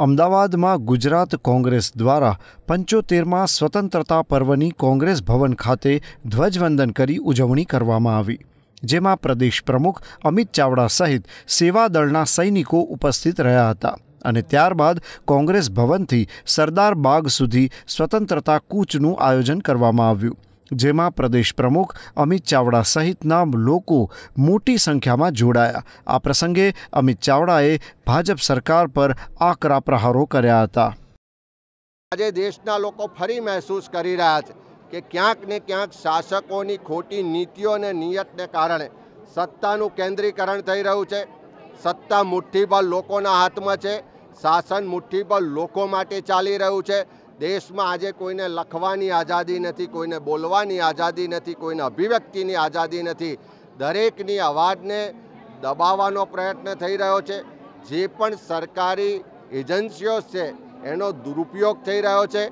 અમદાવાદમાં ગુજરાત કોંગ્રેસ દ્વારા પંચોતેરમાં સ્વતંત્રતા પર્વની કોંગ્રેસ ભવન ખાતે ધ્વજવંદન કરી ઉજવણી કરવામાં આવી જેમાં પ્રદેશ પ્રમુખ અમિત ચાવડા સહિત સેવાદળના સૈનિકો ઉપસ્થિત રહ્યા હતા અને ત્યારબાદ કોંગ્રેસ ભવનથી સરદાર બાગ સુધી સ્વતંત્રતા કૂચનું આયોજન કરવામાં આવ્યું જેમાં પ્રદેશ પ્રમુખ અમિત ચાવડા સહિતના લોકો મોટી સંખ્યામાં જોડાયા આ પ્રસંગે અમિત ચાવડાએ ભાજપ સરકાર પર આકરા પ્રહારો કર્યા હતા આજે દેશના લોકો ફરી મહેસૂસ કરી રહ્યા છે કે ક્યાંક ને ક્યાંક શાસકોની ખોટી નીતિઓ અને નિયતને કારણે સત્તાનું કેન્દ્રીકરણ થઈ રહ્યું છે સત્તા મુઠ્ઠીબળ લોકોના હાથમાં છે શાસન મુઠ્ઠીબળ લોકો માટે ચાલી રહ્યું છે દેશમાં આજે કોઈને લખવાની આઝાદી નથી કોઈને બોલવાની આઝાદી નથી કોઈને અભિવ્યક્તિની આઝાદી નથી દરેકની અવાજને દબાવવાનો પ્રયત્ન થઈ રહ્યો છે જે પણ સરકારી એજન્સીઓ છે એનો દુરુપયોગ થઈ રહ્યો છે